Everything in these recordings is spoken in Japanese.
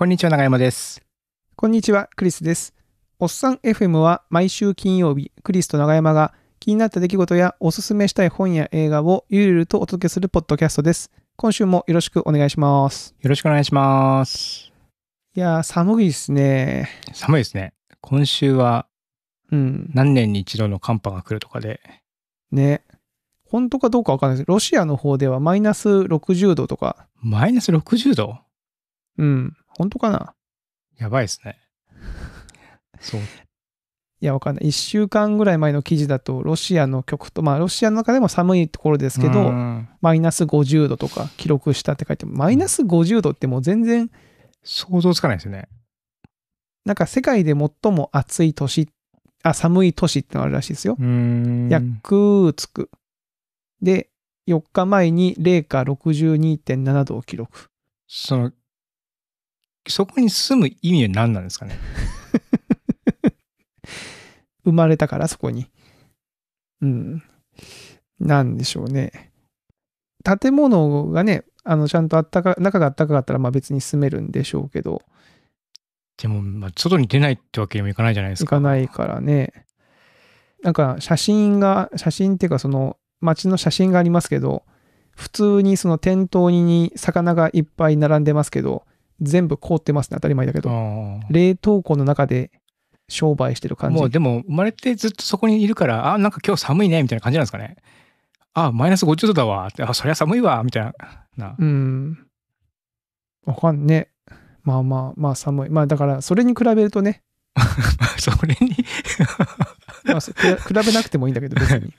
こんにちは、長山です。こんにちは、クリスです。おっさん FM は毎週金曜日、クリスと長山が気になった出来事やおすすめしたい本や映画をゆるゆるとお届けするポッドキャストです。今週もよろしくお願いします。よろしくお願いします。いや寒いですね。寒いですね。今週は、うん。何年に一度の寒波が来るとかで。ね。本当かどうかわかんないです。ロシアの方ではマイナス60度とか。マイナス60度うん。本当かなやばいですね。そう。いや、わかんない。1週間ぐらい前の記事だと、ロシアの局と、まあ、ロシアの中でも寒いところですけど、マイナス50度とか記録したって書いてマイナス50度ってもう全然、想像つかないですよね。なんか世界で最も暑い年、あ、寒い年ってのがあるらしいですよ。ヤクーツク。で、4日前に零下62.7度を記録。そのそこに住む意味は何なんですかね 生まれたからそこに。うん。なんでしょうね。建物がね、あのちゃんとあったか、中があったかかったらまあ別に住めるんでしょうけど。でも、まあ、外に出ないってわけにもいかないじゃないですか。いかないからね。なんか写真が、写真っていうかその街の写真がありますけど、普通にその店頭に魚がいっぱい並んでますけど、全部凍ってますね。当たり前だけど。冷凍庫の中で商売してる感じ。もうでも、生まれてずっとそこにいるから、あ、なんか今日寒いね、みたいな感じなんですかね。あ、マイナス50度だわ。っあ、そりゃ寒いわ、みたいな。うん。わかんね。まあまあ、まあ寒い。まあだから、それに比べるとね。それにまあ、比べなくてもいいんだけど、別に。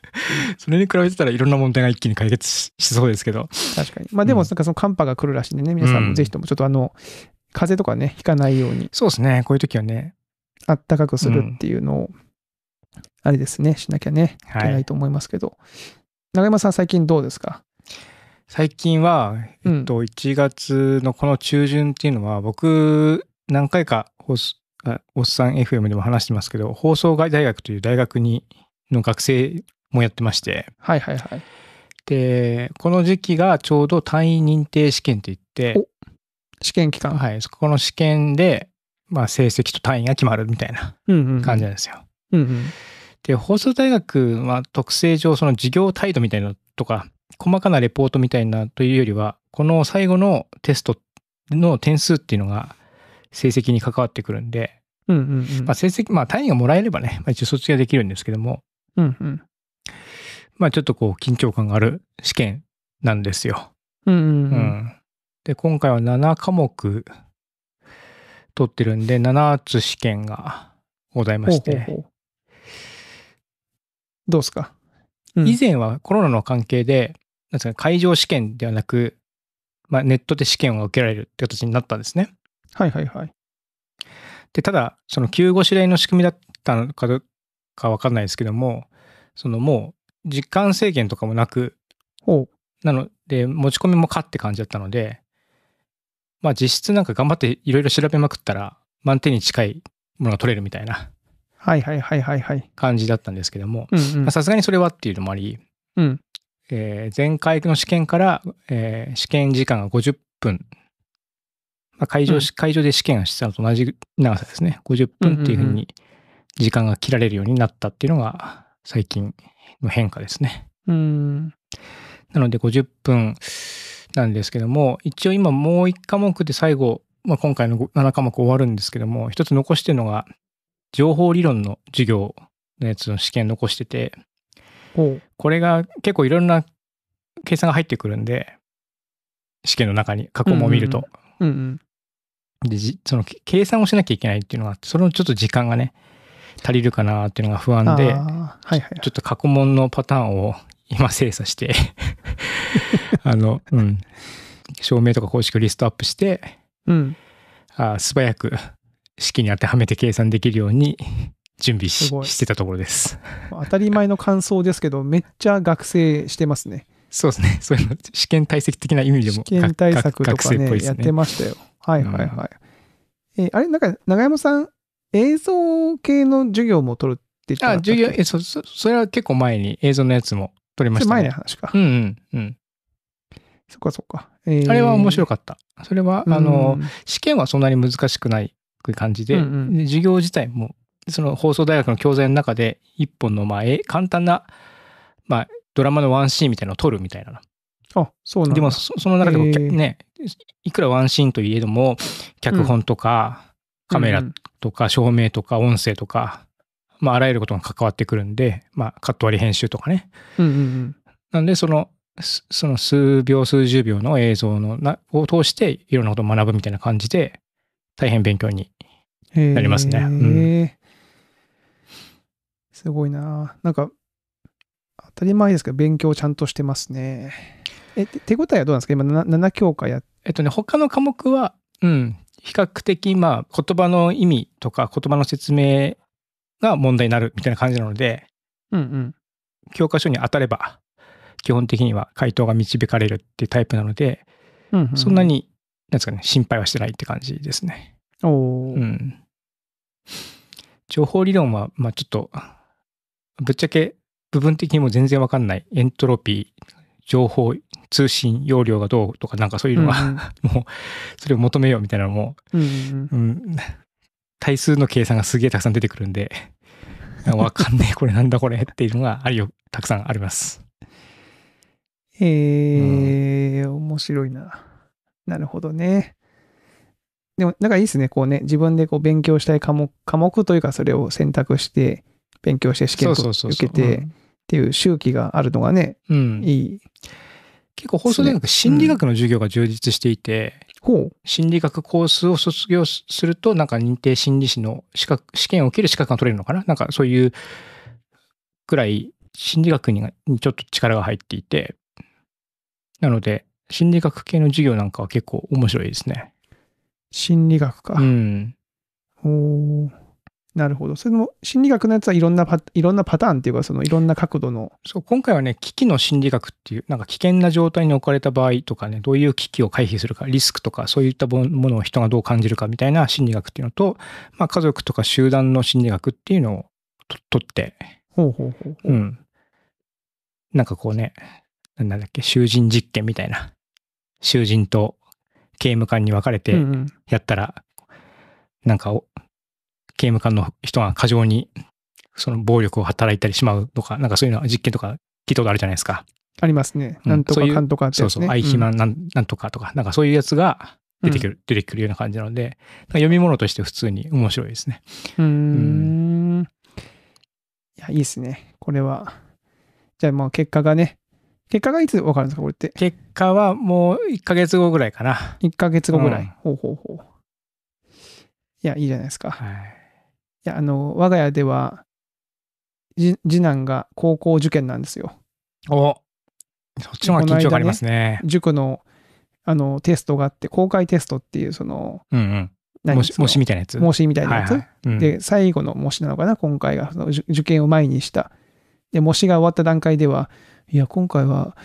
それに比べてたらいろんな問題が一気に解決しそうですけど。確かに。まあでも、なんかその寒波が来るらしいんでね、皆さんもぜひともちょっとあの、風邪とかね、ひかないように。そうですね、こういう時はね。あったかくするっていうのを、あれですね、しなきゃね、いけないと思いますけど。永、山さん、最近どうですか最近は、えっと、1月のこの中旬っていうのは、僕、何回かおっさん FM でも話してますけど、放送大学という大学にの学生もやってまして。はいはいはい。で、この時期がちょうど単位認定試験って言って、試験期間はい。そこの試験で、まあ成績と単位が決まるみたいな感じなんですよ。うんうんで、放送大学は特性上、その授業態度みたいなとか、細かなレポートみたいなというよりは、この最後のテストの点数っていうのが、成績に関わってくるんで、まあ、成績、まあ、単位がもらえればね、まあ、一応卒業できるんですけども、まあ、ちょっとこう、緊張感がある試験なんですよ。うん、で、今回は7科目取ってるんで、7つ試験がございまして。ほうほうほうどうすか、うん、以前はコロナの関係で、なんですか、会場試験ではなく、まあ、ネットで試験を受けられるって形になったんですね。はいはいはい。で、ただ、その9ごしらの仕組みだったのかどうかわかんないですけども、そのもう、実感制限とかもなく、なので、持ち込みもかって感じだったので、まあ実質なんか頑張っていろいろ調べまくったら、満点に近いものが取れるみたいな。はいはいはいはいはい。感じだったんですけども、さすがにそれはっていうのもあり、うん、え前回の試験から、えー、試験時間が50分会場、会場で試験したのと同じ長さですね。50分っていうふうに時間が切られるようになったっていうのが最近の変化ですね。うん。なので50分なんですけども、一応今もう1科目で最後、まあ、今回の7科目終わるんですけども、一つ残してるのが、情報理論の授業のやつの試験残してて、これが結構いろんな計算が入ってくるんで、試験の中に過去も見ると。うんうんうんうん、で、その計算をしなきゃいけないっていうのがあって、それのちょっと時間がね、足りるかなっていうのが不安で、はいはい、ちょっと過去問のパターンを今精査して あの、うん、証明とか公式をリストアップして、うん、あ素早く式に当てはめて計算できるように準備ししてたところです。当たり前の感想ですけど、めっちゃ学生してますね。そうですね。そういうの、試験対策的な意味でも。試験対策とかね、ねやってましたよ。はいはいはい。うん、えー、あれ、なんか、長山さん、映像系の授業も取るって言ってたあ、授業、え、そ、それは結構前に映像のやつも取りました、ね。前の話か。うんうんうん。そっかそっか。えー、あれは面白かった。それは、あの、うん、試験はそんなに難しくない感じで、うんうん、で授業自体も、その放送大学の教材の中で、一本の、まあ、簡単な、まあ、ドラマのワンシーンみたいなのを撮るみたいなあ、そうなんでもそ、の中でも、ね、いくらワンシーンといえども、脚本とか、カメラとか、照明とか、音声とか、まあ、あらゆることが関わってくるんで、まあ、カット割り編集とかね。なんで、その、その数秒、数十秒の映像のなを通して、いろんなことを学ぶみたいな感じで、大変勉強になりますね。うん、すごいななんか、当たり前ですけど、勉強ちゃんとしてますね。え手応えはどうなんですか今 7, 7教科やえっとね他の科目はうん比較的まあ言葉の意味とか言葉の説明が問題になるみたいな感じなので、うんうん、教科書に当たれば基本的には回答が導かれるっていうタイプなので、うんうんうん、そんなになんですかね心配はしてないって感じですね。おうん、情報理論は、まあ、ちょっとぶっちゃけ部分的にも全然わかんないエントロピー情報通信容量がどうとかなんかそういうのは、うん、もうそれを求めようみたいなのも、うん、うん、対数の計算がすげえたくさん出てくるんで わかんねえこれなんだこれっていうのがあるよたくさんあります。えー、面白いな。なるほどね。でも、なんかいいですね。こうね、自分でこう勉強したい科目、科目というか、それを選択して、勉強して試験を受けてっていう周期があるのがね、いい。結構放送大学心理学の授業が充実していて、うん、心理学コースを卒業すると、なんか認定心理師の資格、試験を受ける資格が取れるのかななんかそういうくらい心理学にちょっと力が入っていて、なので、心理学系の授業なんかは結構面白いですね。心理学か。うん。おー。なるほど。それも心理学のやつはいろんなパいろんなパターンっていうか、そのいろんな角度の。そう、今回はね、危機の心理学っていう、なんか危険な状態に置かれた場合とかね、どういう危機を回避するか、リスクとか、そういったものを人がどう感じるかみたいな心理学っていうのと、まあ家族とか集団の心理学っていうのをとって、ほうほうほううん。なんかこうね、なんだっけ、囚人実験みたいな。囚人と刑務官に分かれてやったら、うんうん、なんか刑務官の人が過剰にその暴力を働いたりしまうとか、なんかそういうの実験とか聞いたことあるじゃないですか。ありますね。なんとかかんとかって、ねうん、そうそう、愛肥満なんなんとかとか、なんかそういうやつが出てくる、うん、出てくるような感じなので、読み物として普通に面白いですね。うんうん、いや、いいですね。これは。じゃあもう結果がね、結果がいつ分かるんですか、これって。結果はもう1ヶ月後ぐらいかな。1ヶ月後ぐらい。うん、ほうほうほう。いや、いいじゃないですか。はいや、あの、我が家では、次男が高校受験なんですよ。おそっちの方が緊張ありますね。ね塾のあのテストがあって、公開テストっていう、その、うんうん模試模試みたいなやつ模試みたいなやつ、はいはいうん、で、最後の模試なのかな、今回が、その受験を前にした。で、模試が終わった段階では、いや、今回は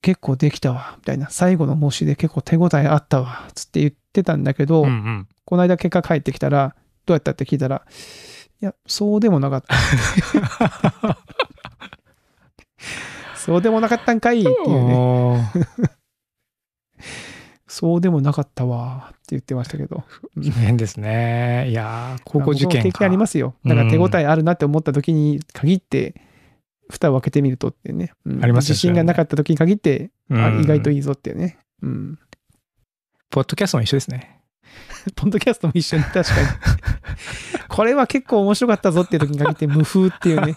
結構できたわ、みたいな、最後の模試で結構手応えあったわ、つって言ってたんだけど、うんうん、この間結果返ってきたら、どうやったって聞いたら、いや、そうでもなかった。そうでもなかったんかいっていうね。そうでもなかったわって言ってましたけど。変ですね。いや高校受験か。経験ありますよ。なんか手応えあるなって思った時に限って、蓋を開けてみるとってね。うん、あります、ね、自信がなかった時に限って、あ意外といいぞってね。うん。ポッドキャストも一緒ですね。ポッドキャストも一緒に確かに。これは結構面白かったぞっていう時に限って無風っていうね。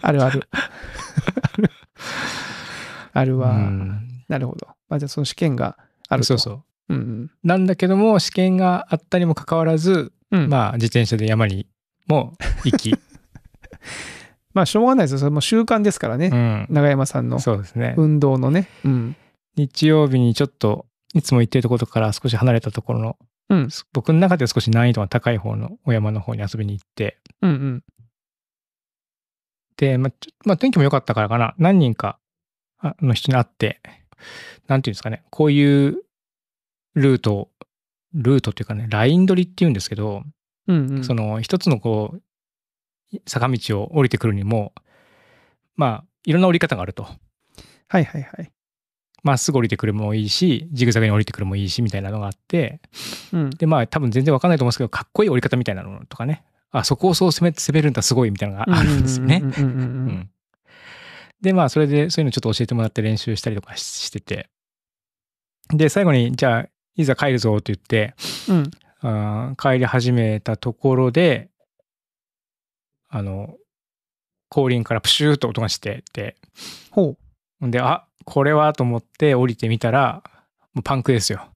あるある。あるわ。なるほど。まあじゃあその試験があると。そうそう。うん、なんだけども、試験があったにもかかわらず、うん、まあ自転車で山にも行き。まあしょうがないですよ。それも習慣ですからね。うん、永山さんの。そうですね。運動のね。うん、日曜日にちょっと、いつも行ってるところから少し離れたところのうん、僕の中では少し難易度が高い方のお山の方に遊びに行って、うんうん、で、まあ、ま天気も良かったからかな、何人かの人に会って、なんていうんですかね、こういうルートを、ルートっていうかね、ライン取りっていうんですけど、うんうん、その一つのこう、坂道を降りてくるにも、まあ、いろんな降り方があると。はいはいはい。まっすぐ降りてくるもいいし、ジグザグに降りてくるもいいし、みたいなのがあって、うん、で、まあ多分全然わかんないと思うんですけど、かっこいい降り方みたいなのとかね、あ、そこをそう攻め、攻めるんだすごいみたいなのがあるんですよね。で、まあそれでそういうのちょっと教えてもらって練習したりとかしてて。で、最後に、じゃあ、いざ帰るぞって言って、うん、帰り始めたところで、あの、後輪からプシューと音がしてて、ほう。で、あ、これはと思って降りてみたら、もうパンクですよ。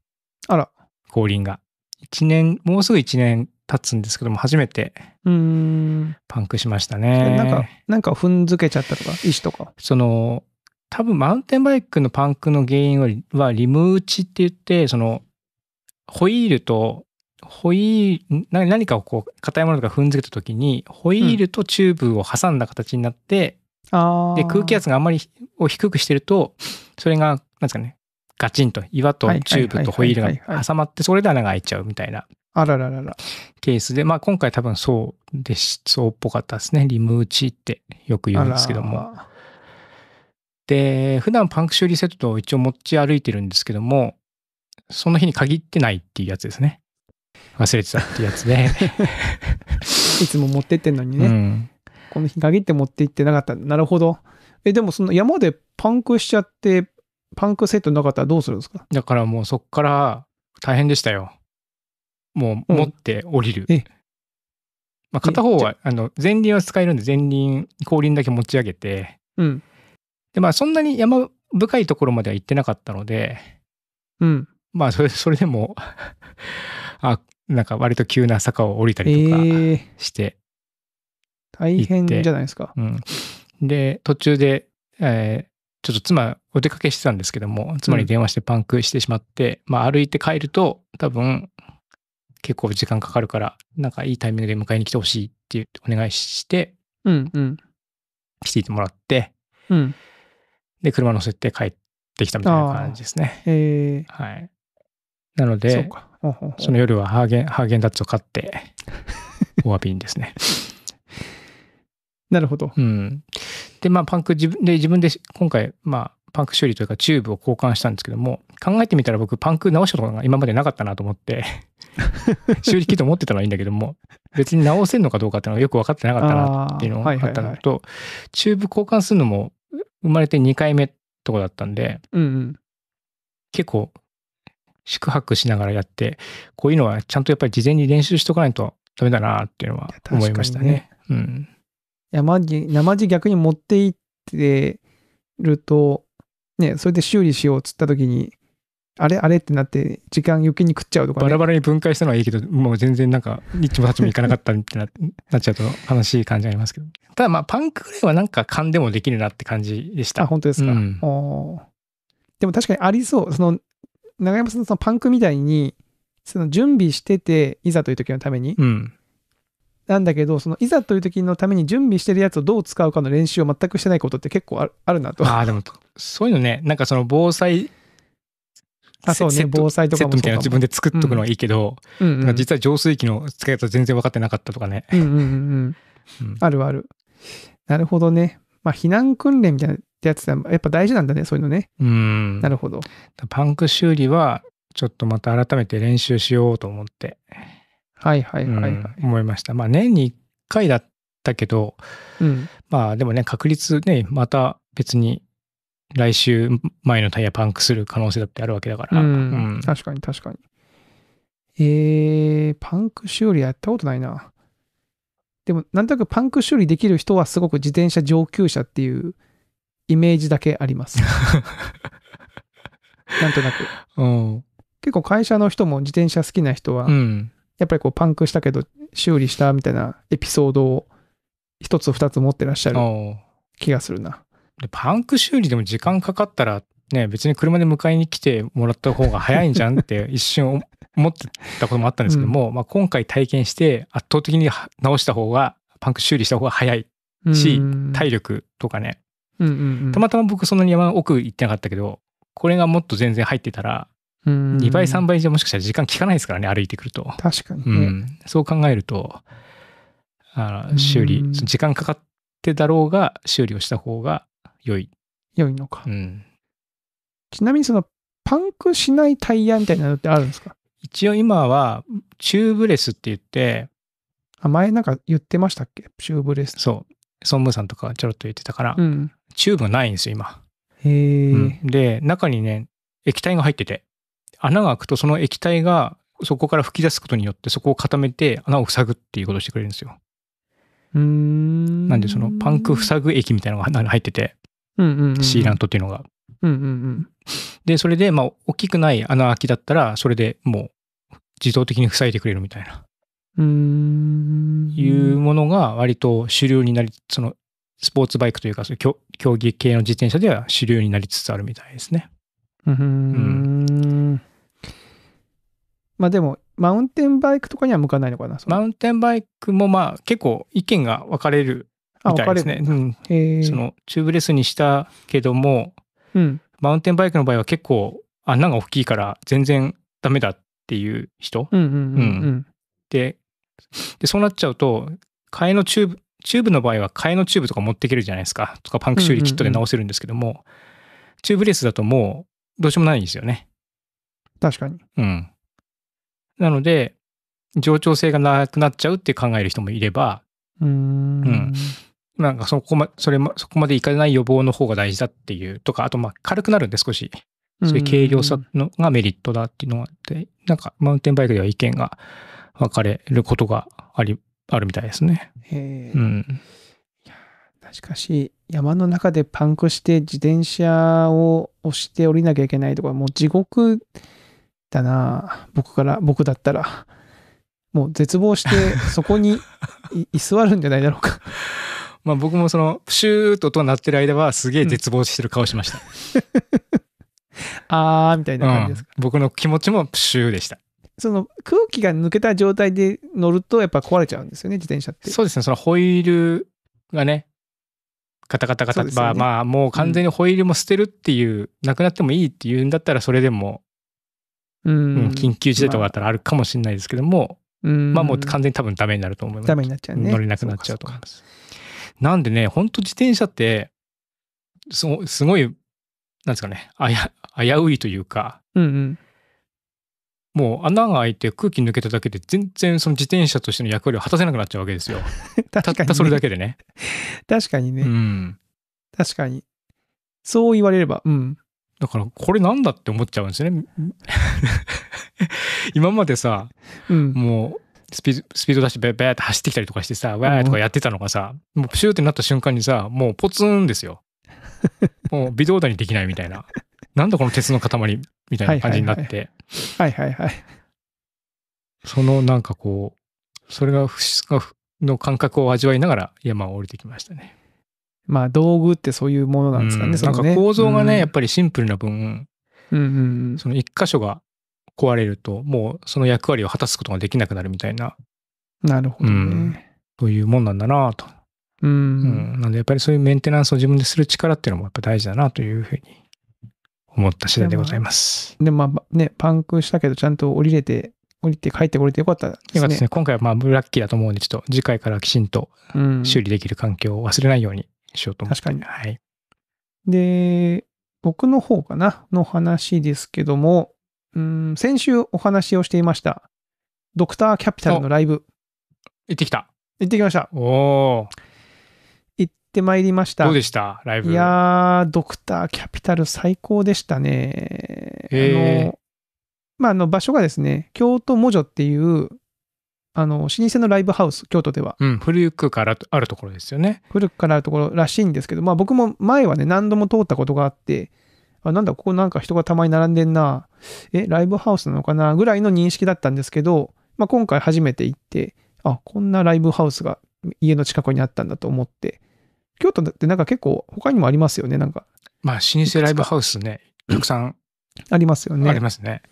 あら。後輪が。一年、もうすぐ一年経つんですけども、初めて、パンクしましたね。なんか、なんか踏んづけちゃったとか、石とか。その、多分マウンテンバイクのパンクの原因は、はリム打ちって言って、その、ホイールと、ホイール、何かをこう、硬いものとか踏んづけた時に、ホイールとチューブを挟んだ形になって、で空気圧があんまりを低くしてるとそれがなんですかねガチンと岩とチューブとホイールが挟まってそれで穴が開いちゃうみたいなあららららケースでまあ今回多分そうでし、そうっぽかったですねリム打ちってよく言うんですけどもで普段パンク修理セットを一応持ち歩いてるんですけどもその日に限ってないっていうやつですね忘れてたっていうやつで いつも持ってってんのにね、うんこの日限って持って行ってなかった。なるほど。え、でもその山でパンクしちゃって、パンクセットなかったらどうするんですかだからもうそっから大変でしたよ。もう持って降りる。うん、まあ、片方は、あの、前輪は使えるんで、前輪、後輪だけ持ち上げて、うん。で、まあ、そんなに山深いところまでは行ってなかったので、うん。まあ、それ、それでも あ、なんか割と急な坂を降りたりとかして、大変じゃないですか。うん、で、途中で、えー、ちょっと妻、お出かけしてたんですけども、妻に電話してパンクしてしまって、うん、まあ歩いて帰ると、多分、結構時間かかるから、なんかいいタイミングで迎えに来てほしいってってお願いして、うんうん。来ていてもらって、うん。で、車乗せて帰ってきたみたいな感じですね。へえー。はい。なので、その夜はハーゲン、ハーゲンダッツを買って、お詫びにですね。なるほど。うん。で、まあ、パンク自分で、自分で今回、まあ、パンク修理というかチューブを交換したんですけども、考えてみたら僕、パンク直したことが今までなかったなと思って 修理キット持ってたのはいいんだけども、別に直せるのかどうかっていうのがよく分かってなかったなっていうのがあったのと、はいはいはい、チューブ交換するのも生まれて2回目とかだったんで、うんうん、結構、宿泊しながらやって、こういうのはちゃんとやっぱり事前に練習しとかないとダメだなっていうのは思いましたね。ねうん。山地、山地逆に持っていってると、ね、それで修理しようっつった時に、あれあれってなって、時間余計に食っちゃうとか、ね、バラバラに分解したのはいいけど、もう全然なんか、いッもサちもいかなかったみたいな、なっちゃうと悲しい感じありますけど。ただまあ、パンクぐらいはなんか勘でもできるなって感じでした。あ、本当ですか。うん、でも確かにありそう。その、長山さんのパンクみたいに、その準備してて、いざという時のために、うん、なんだけど、そのいざという時のために準備してるやつをどう使うかの練習を全くしてないことって結構あるなと。ああ、でも、そういうのね、なんかその防災、あそうね、防災とかもみたいな自分で作っとくのはいいけど、うんうんうん、実は浄水器の使い方全然分かってなかったとかね。うんうんうん。うん、あるある。なるほどね。まあ、避難訓練みたいなやつはやっぱ大事なんだね、そういうのね。うん。なるほど。パンク修理は、ちょっとまた改めて練習しようと思って。はいはいはい、はいうん、思いました。まあ年に1回だったけど、うん、まあでもね、確率ね、また別に来週前のタイヤパンクする可能性だってあるわけだから。うん、うん、確かに確かに。えー、パンク修理やったことないな。でも、なんとなくパンク修理できる人はすごく自転車上級者っていうイメージだけあります。なんとなく。うん、結構会社の人も自転車好きな人は、うん、やっぱりこうパンクしたけど修理したみたいなエピソードを一つ二つ持ってらっしゃる気がするな。でパンク修理でも時間かかったらね、別に車で迎えに来てもらった方が早いんじゃんって 一瞬思ってたこともあったんですけども、うん、まあ、今回体験して圧倒的に直した方が、パンク修理した方が早いし、体力とかね、たまたま僕そんなに山奥行ってなかったけど、これがもっと全然入ってたら、2倍3倍じゃもしかしたら時間効かないですからね歩いてくると確かに、ね、うん、そう考えるとあの修理時間かかってだろうが修理をした方が良い良いのか、うん、ちなみにそのパンクしないタイヤみたいなのってあるんですか一応今はチューブレスって言ってあ前なんか言ってましたっけチューブレスそう孫武さんとかちょろっと言ってたから、うん、チューブないんですよ今へえ、うん、で中にね液体が入ってて穴が開くとその液体がそこから吹き出すことによってそこを固めて穴を塞ぐっていうことをしてくれるんですよ。うんなんでそのパンク塞ぐ液みたいなのが入ってて、うんうんうん、シーラントっていうのが。うんうんうん、でそれでまあ大きくない穴開きだったらそれでもう自動的に塞いでくれるみたいな。うんいうものが割と主流になりそのスポーツバイクというかその競技系の自転車では主流になりつつあるみたいですね。うん、うんまあでも、マウンテンバイクとかには向かないのかなマウンテンバイクもまあ結構意見が分かれるみたいですね。うん、そのチューブレスにしたけども、うん、マウンテンバイクの場合は結構穴が大きいから全然ダメだっていう人。でで、そうなっちゃうと、替えのチューブ、チューブの場合は替えのチューブとか持っていけるじゃないですか。とかパンク修理キットで直せるんですけども、チューブレスだともうどうしようもないんですよね。確かに。うん。なので、冗長性がなくなっちゃうって考える人もいれば、うんうん。なんかそこま、それそこまでいかない予防の方が大事だっていうとか、あとまあ軽くなるんで少し。そういう軽量さのがメリットだっていうのがあって、なんかマウンテンバイクでは意見が分かれることがあり、あるみたいですね。へうん。しかし、山の中でパンクして自転車を押して降りなきゃいけないとか、もう地獄だな僕から、僕だったら。もう絶望して、そこに居座るんじゃないだろうか。まあ僕もその、プシューと音鳴ってる間はすげえ絶望してる顔しました。うん、あーみたいな感じですか、うん、僕の気持ちもプシューでした。その空気が抜けた状態で乗るとやっぱ壊れちゃうんですよね、自転車って。そうですね、そのホイールがね、カタカタカタ、ね、まあまあもう完全にホイールも捨てるっていう、うん、なくなってもいいっていうんだったらそれでもうん、緊急事態とかだったらあるかもしれないですけども、まあ、まあ、もう完全に多分ダメになると思います。ダメになっちゃうね。乗れなくなっちゃうと思います。なんでね、本当自転車って、すごすごい、なんですかね、あや、危ういというか、うんうん、もう穴が開いて空気抜けただけで全然その自転車としての役割を果たせなくなっちゃうわけですよ。確かに、ね、たったそれだけでね。確かにね。うん、確かに。そう言われれば、うん。だからこれなんだって思っちゃうんですね。今までさ、うん、もうスピード出してベーベーって走ってきたりとかしてさ、わーとかやってたのがさ、もうプシューってなった瞬間にさ、もうポツンですよ。もう微動だにできないみたいな。なんだこの鉄の塊みたいな感じになって。はいはいはい。そのなんかこう、それが、の感覚を味わいながら山を降りてきましたね。まあ道具ってそういうものなんですかね。うん、なんか構造がね、うん、やっぱりシンプルな分、うんうん、その一箇所が壊れると、もうその役割を果たすことができなくなるみたいな。なるほどね。うん、というもんなんだなと。うん、うん、なんでやっぱりそういうメンテナンスを自分でする力っていうのもやっぱ大事だなというふうに思った次第でございます。でもまあね、パンクしたけどちゃんと降りれて、降りて帰ってこれてよかったですね。ですね。今回はまあラッキーだと思うんで、ちょっと次回からきちんと修理できる環境を忘れないようにしようと思って。確かに。はい。で、僕の方かなの話ですけども、うん、先週お話をしていました、ドクターキャピタルのライブ。行ってきた。行ってきました。おお。行ってまいりました。どうでしたライブ。いやー、ドクターキャピタル最高でしたね。あの、まあ、あの場所がですね、京都モジョっていう、あの、老舗のライブハウス、京都では。うん、古くからあるところですよね。古くからあるところらしいんですけど、まあ僕も前はね、何度も通ったことがあって、あ、なんだ、ここなんか人がたまに並んでんな、え、ライブハウスなのかな、ぐらいの認識だったんですけど、まあ今回初めて行って、あ、こんなライブハウスが家の近くにあったんだと思って、京都ってなんか結構他にもありますよね、なんか。まあ老舗ライブハウスね、たくさん。ありますよね。ありますね。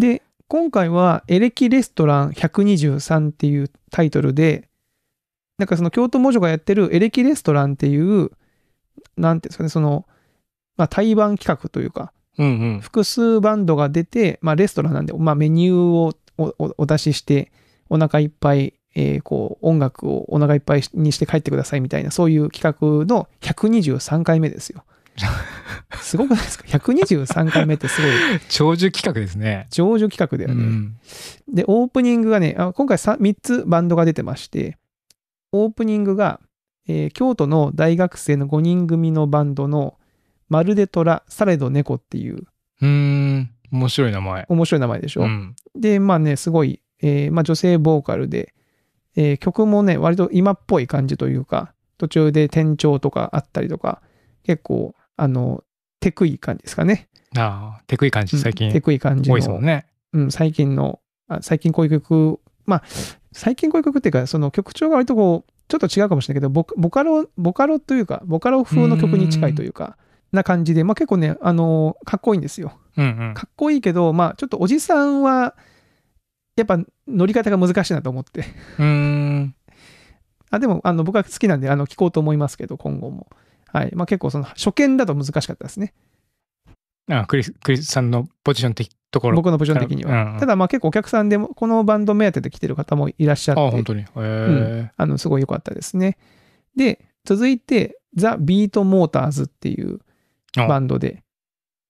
で、今回はエレキレストラン123っていうタイトルで、なんかその京都文書がやってるエレキレストランっていう、なんていうんですかね、その、まあ、対バン企画というか、うんうん、複数バンドが出て、まあ、レストランなんで、まあ、メニューをお出しして、お腹いっぱい、えー、こう、音楽をお腹いっぱいにして帰ってくださいみたいな、そういう企画の123回目ですよ。すごくないですか ?123 回目ってすごい。長寿企画ですね。長寿企画だよね。うん、で、オープニングがね、あ今回 3, 3つバンドが出てまして、オープニングが、えー、京都の大学生の5人組のバンドの、まるで虎、されど猫っていう。うん、面白い名前。面白い名前でしょ。うん、で、まあね、すごい、えー、まあ、女性ボーカルで、えー、曲もね、割と今っぽい感じというか、途中で転調とかあったりとか、結構、あの、テクい感じですかね。ああ、テクい感じ、最近。テクい感じ多いですもんね。うん、最近の、あ最近こういう曲、まあ、最近こういう曲っていうか、その曲調が割とこう、ちょっと違うかもしれないけど、ボカロ、ボカロというか、ボカロ風の曲に近いというか、な感じで、まあ結構ね、あのー、かっこいいんですよ。うんうん、かっこいいけど、まあちょっとおじさんは、やっぱ乗り方が難しいなと思ってあでもあの僕は好きなんであの聞こうと思いますけど今後も。はい。まあ結構その初見だと難しかったですね。ああクリス、クリスさんのポジション的ところ。僕のポジション的には。うんうん、ただまあ結構お客さんでも、このバンド目当てで来てる方もいらっしゃって。ああ、本当に。へえ、うん、あの、すごい良かったですね。で、続いて、ザ・ビート・モーターズっていうバンドで、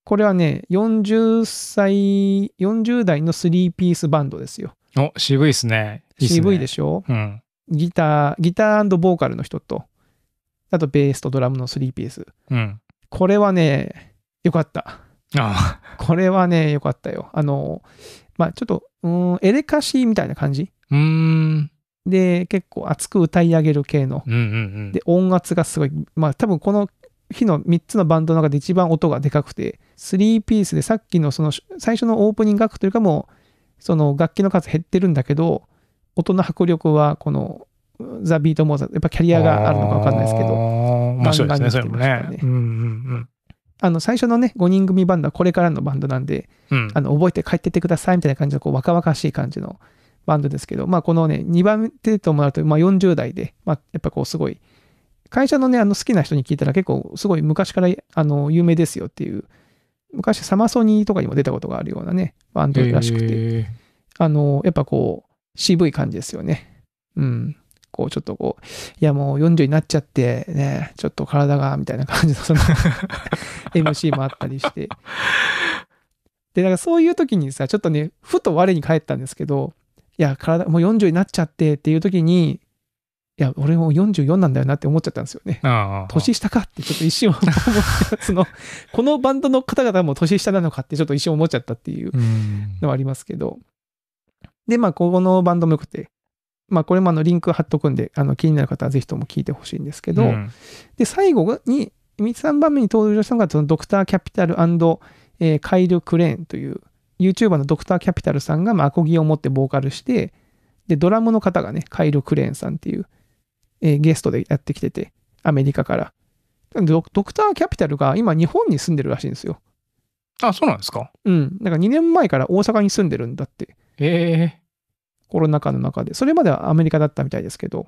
これはね、40歳、40代のスリーピースバンドですよ。お、渋いっすね。いいすね渋いでしょうん。ギター、ギターボーカルの人と、あとベースとドラムの3ピース。うん。これはね、よかった。ああ。これはね、よかったよ。あの、まあちょっと、うん、エレカシーみたいな感じ。うん。で、結構熱く歌い上げる系の。うんうんうん、で、音圧がすごい。まあ多分この日の3つのバンドの中で一番音がでかくて、3ピースでさっきのその最初のオープニング楽というかもう、その楽器の数減ってるんだけど、音の迫力はこのザ・ビート・モーザーやっぱキャリアがあるのか分かんないですけど、面白いですね、それもね。うんうんうん、あの最初のね、5人組バンドはこれからのバンドなんで、うん、あの覚えて帰ってってくださいみたいな感じのこう若々しい感じのバンドですけど、まあ、このね、2番手ともなると、まあ、40代で、まあ、やっぱこうすごい、会社のね、あの好きな人に聞いたら結構すごい昔からあの有名ですよっていう、昔サマソニーとかにも出たことがあるようなね、バンドらしくて、あの、やっぱこう、渋い感じですよね。うん。こう、ちょっとこう、いや、もう40になっちゃって、ね、ちょっと体が、みたいな感じの、その MC もあったりして。で、なんかそういう時にさ、ちょっとね、ふと我に返ったんですけど、いや、体、もう40になっちゃってっていう時に、いや、俺も44なんだよなって思っちゃったんですよね。年下かってちょっと一瞬思っその、このバンドの方々も年下なのかってちょっと一瞬思っちゃったっていうのはありますけど。で、まあ、このバンドもよくて、まあ、これもあのリンク貼っとくんで、あの気になる方はぜひとも聞いてほしいんですけど、うん、で、最後に、3番目に登場したのが、そのドクターキャピタル、カイル・クレーンという YouTuber のドクターキャピタルさんが、まあ、アコギを持ってボーカルして、で、ドラムの方がね、カイル・クレーンさんっていう、えー、ゲストでやってきてて、アメリカから。ドクターキャピタルが今日本に住んでるらしいんですよ。あ、そうなんですかうん。なんか2年前から大阪に住んでるんだって。へえーコロナ禍の中で、それまではアメリカだったみたいですけど、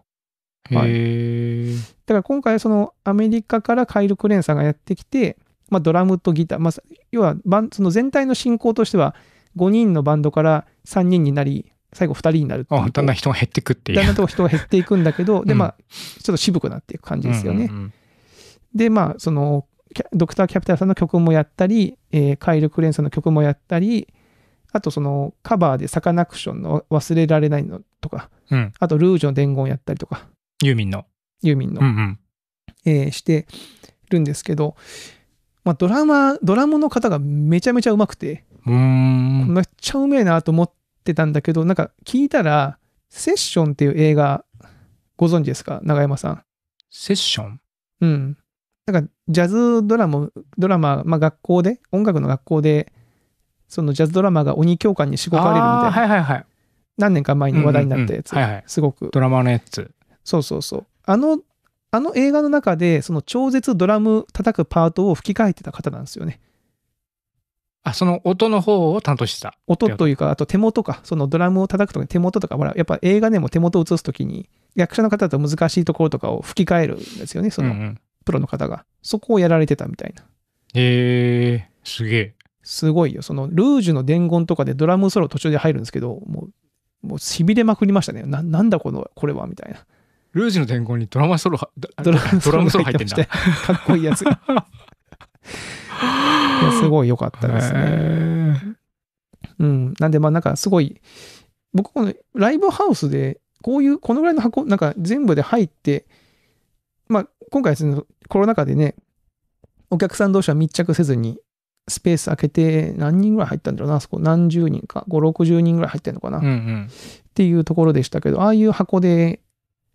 はい、だから今回、そのアメリカからカイル・クレンさんがやってきて、まあ、ドラムとギター、まあ、要はその全体の進行としては、5人のバンドから3人になり、最後2人になるだんだん人が減っていくっていう。だんだんと人が減っていくんだけど、うん、で、まあ、ちょっと渋くなっていく感じですよね。うんうんうん、で、まあ、その、ドクター・キャピタルさんの曲もやったり、えー、カイル・クレンさんの曲もやったり、あとそのカバーでサカナクションの忘れられないのとか、うん、あとルージュの伝言やったりとか。ユーミンの。ユーミンの。うんうん、えー、してるんですけど、まあ、ドラマ、ドラムの方がめちゃめちゃうまくて、うんめっちゃうめえなと思ってたんだけど、なんか聞いたら、セッションっていう映画、ご存知ですか永山さん。セッションうん。なんかジャズドラム、ドラマ、まあ、学校で、音楽の学校で、そのジャズドラマが鬼教官にしごかれるみたいな、はいはいはい、何年か前に話題になったやつ、うんうんはいはい、すごくドラマのやつそうそうそうあのあの映画の中でその超絶ドラム叩くパートを吹き替えてた方なんですよねあその音の方を担当してた音というかあと手元かそのドラムを叩くとか手元とかほらやっぱ映画でも手元を映すときに役者の方だと難しいところとかを吹き替えるんですよねその、プロの方がそこをやられてたみたいなへえー、すげえすごいよ。その、ルージュの伝言とかでドラムソロ途中で入るんですけど、もう、もう痺れまくりましたね。な、なんだこの、これは、みたいな。ルージュの伝言にドラムソロ、ドラドラムソロ入ってんだ。かっこいいやつが。いやすごい良かったですね。うん。なんで、まあなんかすごい、僕このライブハウスで、こういう、このぐらいの箱、なんか全部で入って、まあ今回そのコロナ禍でね、お客さん同士は密着せずにスペース開けて何人ぐらい入ったんだろうな、そこ何十人か、5、60人ぐらい入ってんのかな、うんうん、っていうところでしたけど、ああいう箱で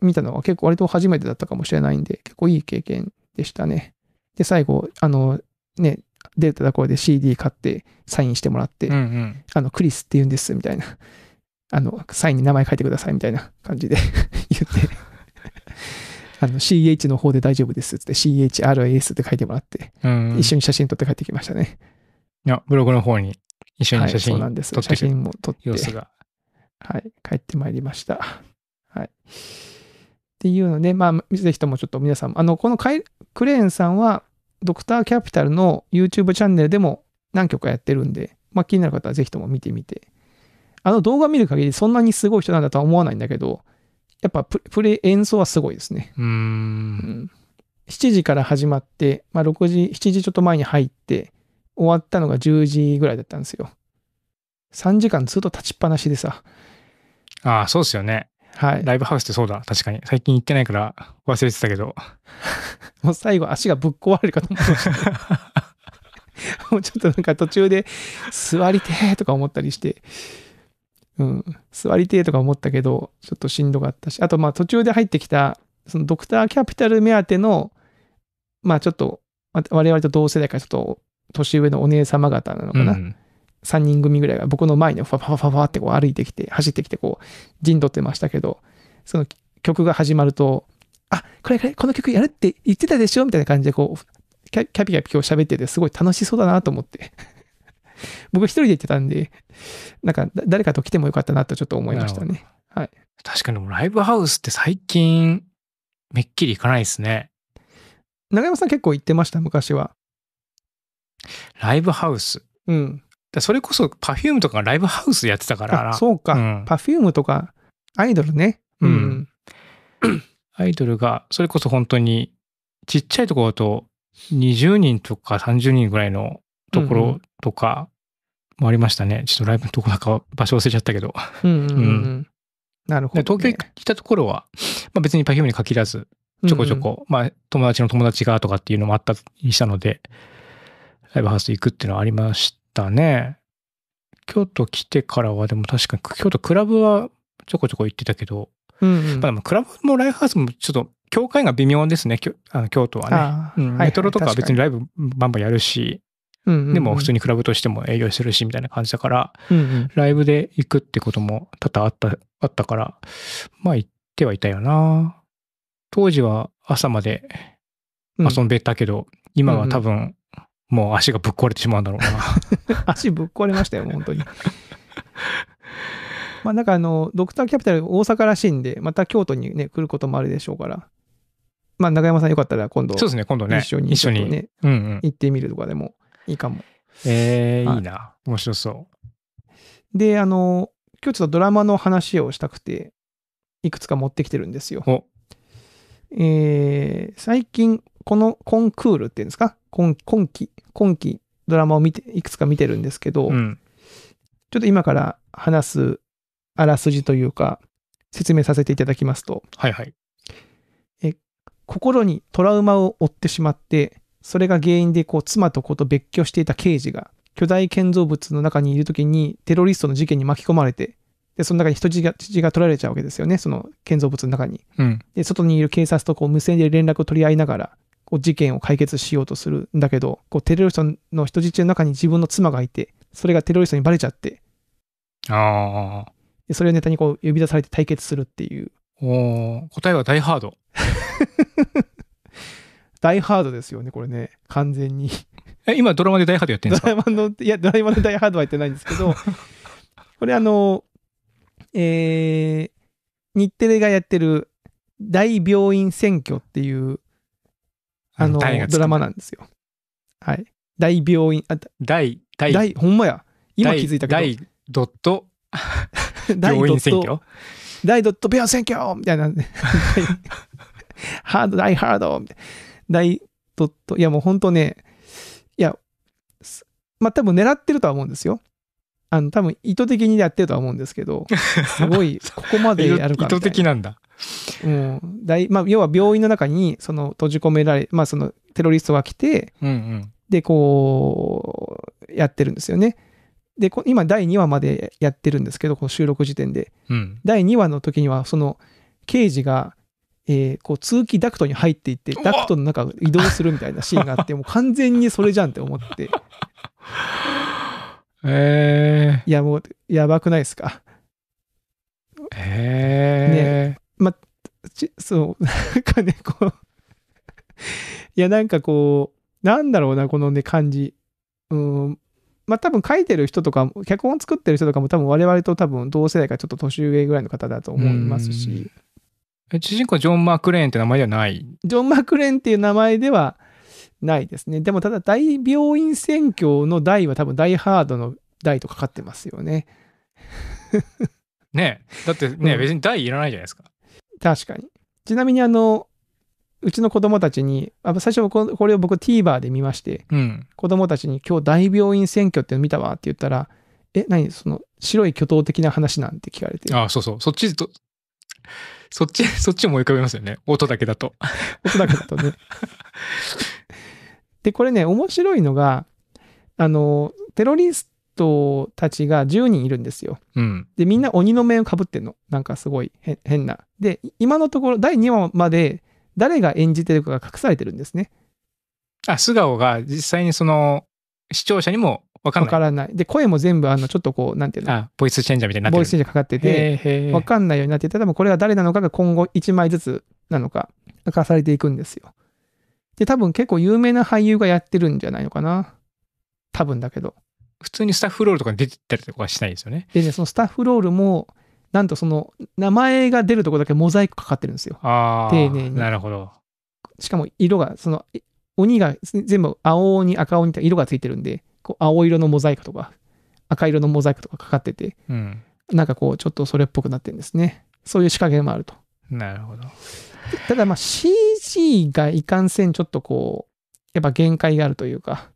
見たのは結構割と初めてだったかもしれないんで、結構いい経験でしたね。で、最後、あの、ね、出たところで CD 買ってサインしてもらって、うんうん、あの、クリスって言うんです、みたいな。あの、サインに名前書いてくださいみたいな感じで 言ってあの CH の方で大丈夫ですって CHRAS って書いてもらって、一緒に写真撮って帰ってきましたね。いや、ブログの方に一緒に写真、はい、そうなんです写真も撮って、様子が。はい、帰ってまいりました。はい。っていうので、まあ、ぜひともちょっと皆さん、あの、このクレーンさんは、ドクターキャピタルの YouTube チャンネルでも何曲かやってるんで、まあ、気になる方はぜひとも見てみて。あの動画見る限りそんなにすごい人なんだとは思わないんだけど、やっぱプレ演奏はすごいですね。うん,、7時から始まって、まあ、6時、7時ちょっと前に入って、終わったのが10時ぐらいだったんですよ。3時間ずっと立ちっぱなしでさ。ああ、そうですよね。はい。ライブハウスってそうだ、確かに。最近行ってないから忘れてたけど。もう最後足がぶっ壊れるかと思ってました。もうちょっとなんか途中で座りてーとか思ったりして。うん、座りてえとか思ったけど、ちょっとしんどかったし、あとまあ途中で入ってきた、そのドクターキャピタル目当ての、まあちょっと、我々と同世代からちょっと年上のお姉様方なのかな。うん、3人組ぐらいが僕の前にファファファファってこう歩いてきて、走ってきてこう、陣取ってましたけど、その曲が始まると、あ、これこれ、この曲やるって言ってたでしょみたいな感じでこう、キャキャピキャピ今日喋っててすごい楽しそうだなと思って僕一人で行ってたんで、なんか誰かと来てもよかったなとちょっと思いましたね。はい。確かにライブハウスって最近、めっきり行かないですね。長山さん結構行ってました、昔は。ライブハウス。うん。それこそ Perfume とかライブハウスやってたからそうか。Perfume とかアイドルね。うん。アイドルが、それこそ本当にちっちゃいところと20人とか30人ぐらいのところとかもありましたね。ちょっとライブのとこだか場所忘れちゃったけど。うんうん、うんうんなるほど、ね、東京行ったところは、まあ、別に Perfume に限らず、ちょこちょこ、うんうん、まあ、友達の友達がとかっていうのもあったりしたので、ライブハウス行くっていうのはありましたね。京都来てからは、でも確かに、京都クラブはちょこちょこ行ってたけど、うんうん、まあ、でもクラブもライブハウスもちょっと、境界が微妙ですね、京あの京都はね、うんメトロとかは別にライブバンバンやるし、でも普通にクラブとしても営業するしみたいな感じだから、うんうん、ライブで行くってことも多々あった、あったから、まあ行ってはいたよな。当時は朝まで遊んでたけど、うん、今は多分もう足がぶっ壊れてしまうんだろうな。足ぶっ壊れましたよ、本当に。まあなんかあの、ドクターキャピタル大阪らしいんで、また京都にね、来ることもあるでしょうから。まあ、中山さんよかったら今度、そうですね、今度ね、一緒に、ね、一緒に、うんうん、行ってみるとかでもいいかも。えー、い、いな。面白そう。で、あの、今日ちょっとドラマの話をしたくて、いくつか持ってきてるんですよ。えー、最近、このコンクールっていうんですか今今期、今期ドラマを見て、いくつか見てるんですけど、うん、ちょっと今から話すあらすじというか、説明させていただきますと、はいはい。え、心にトラウマを負ってしまって、それが原因でこう妻と子と別居していた刑事が巨大建造物の中にいる時にテロリストの事件に巻き込まれて、で、その中に人質がが取られちゃうわけですよね、その建造物の中に。うん、で、外にいる警察とこう無線で連絡を取り合いながら、こう事件を解決しようとするんだけど、こうテロリストの人質の中に自分の妻がいて、それがテロリストにバレちゃって。ああ。で、それをネタにこう呼び出されて対決するっていう。おお答えはダイハード。ダイハードですよね、これね。完全に。え、今ドラマでダイハードやってるんですかドラマの、いや、ドラマでダイハードはやってないんですけど、これあの、えー、日テレがやってる大病院選挙っていう、あの、ドラマなんですよ。はい。大病院、あ、大、大、大、ほんまや。今気づいたけど。大ドット、病院選挙大ドット病院選挙みたいな、ね、ハード、大ハードみたいな。大とと、いやもうほんとね、いや、まあ多分狙ってるとは思うんですよ。あの、多分意図的にやってるとは思うんですけど、すごい、ここまでやるか意図的なんだ。うん。大、まあ要は病院の中に、その閉じ込められ、まあそのテロリストが来て、うんうん、で、こう、やってるんですよね。で、今第2話までやってるんですけど、この収録時点で。うん、第2話の時には、その刑事が、えー、こう通気ダクトに入っていってダクトの中移動するみたいなシーンがあって もう完全にそれじゃんって思ってえー、いやもうやばくないですかええー、ねまちそう なんかねこういやなんかこうなんだろうなこのね感じうんまあ多分書いてる人とか脚本作ってる人とかも多分我々と多分同世代かちょっと年上ぐらいの方だと思いますし主人公ジョン・マクレーンって名前ではないジョン・マクレーンっていう名前ではないですね。でもただ大病院選挙の代は多分ダイハードの台とかかってますよね。ねだってね、うん、別に台いらないじゃないですか。確かに。ちなみにあの、うちの子供たちに、あ最初これを僕 TVer で見まして、うん、子供たちに今日大病院選挙っての見たわって言ったら、え、何その白い巨頭的な話なんて聞かれて。ああ、そうそう。そっちと、そっち、そっちも思い浮かべますよね。音だけだと。音だけだとね。で、これね、面白いのが、あの、テロリストたちが10人いるんですよ。うん、で、みんな鬼の面をかぶってんの。なんかすごい変な。で、今のところ、第2話まで誰が演じてるかが隠されてるんですね。あ、素顔が実際にその視聴者にもわからない。で、声も全部、あの、ちょっとこう、なんていうのあ、ボイスチェンジャーみたいになってる。ボイスチェンジャーかかってて、わかんないようになってて、多分これが誰なのかが今後1枚ずつなのか、明かされていくんですよ。で、多分結構有名な俳優がやってるんじゃないのかな。多分だけど。普通にスタッフロールとかに出てたりとかはしないですよね。でね、そのスタッフロールも、なんとその、名前が出るとこだけモザイクかかってるんですよ。ああ。丁寧に。なるほど。しかも色が、その、鬼が全部青鬼、赤鬼って色がついてるんで、こう青色のモザイクとか赤色のモザイクとかかかってて、うん、なんかこうちょっとそれっぽくなってるんですねそういう仕掛けもあるとなるほどただまあ CG がいかんせんちょっとこうやっぱ限界があるというか